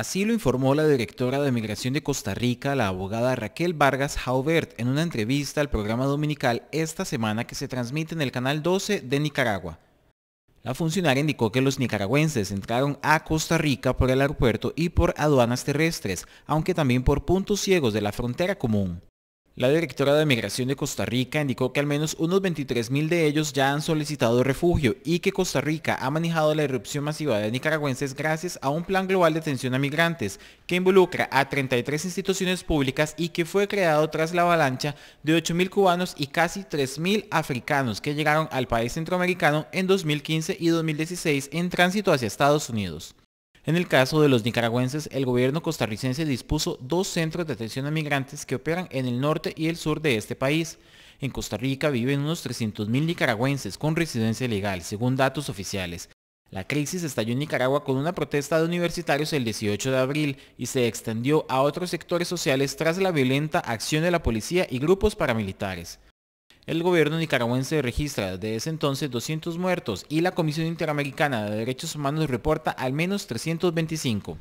Así lo informó la directora de Migración de Costa Rica, la abogada Raquel Vargas Jaubert, en una entrevista al programa dominical esta semana que se transmite en el Canal 12 de Nicaragua. La funcionaria indicó que los nicaragüenses entraron a Costa Rica por el aeropuerto y por aduanas terrestres, aunque también por puntos ciegos de la frontera común. La directora de Migración de Costa Rica indicó que al menos unos 23.000 de ellos ya han solicitado refugio y que Costa Rica ha manejado la irrupción masiva de nicaragüenses gracias a un plan global de atención a migrantes que involucra a 33 instituciones públicas y que fue creado tras la avalancha de 8.000 cubanos y casi 3.000 africanos que llegaron al país centroamericano en 2015 y 2016 en tránsito hacia Estados Unidos. En el caso de los nicaragüenses, el gobierno costarricense dispuso dos centros de atención a migrantes que operan en el norte y el sur de este país. En Costa Rica viven unos 300.000 nicaragüenses con residencia legal, según datos oficiales. La crisis estalló en Nicaragua con una protesta de universitarios el 18 de abril y se extendió a otros sectores sociales tras la violenta acción de la policía y grupos paramilitares. El gobierno nicaragüense registra desde ese entonces 200 muertos y la Comisión Interamericana de Derechos Humanos reporta al menos 325.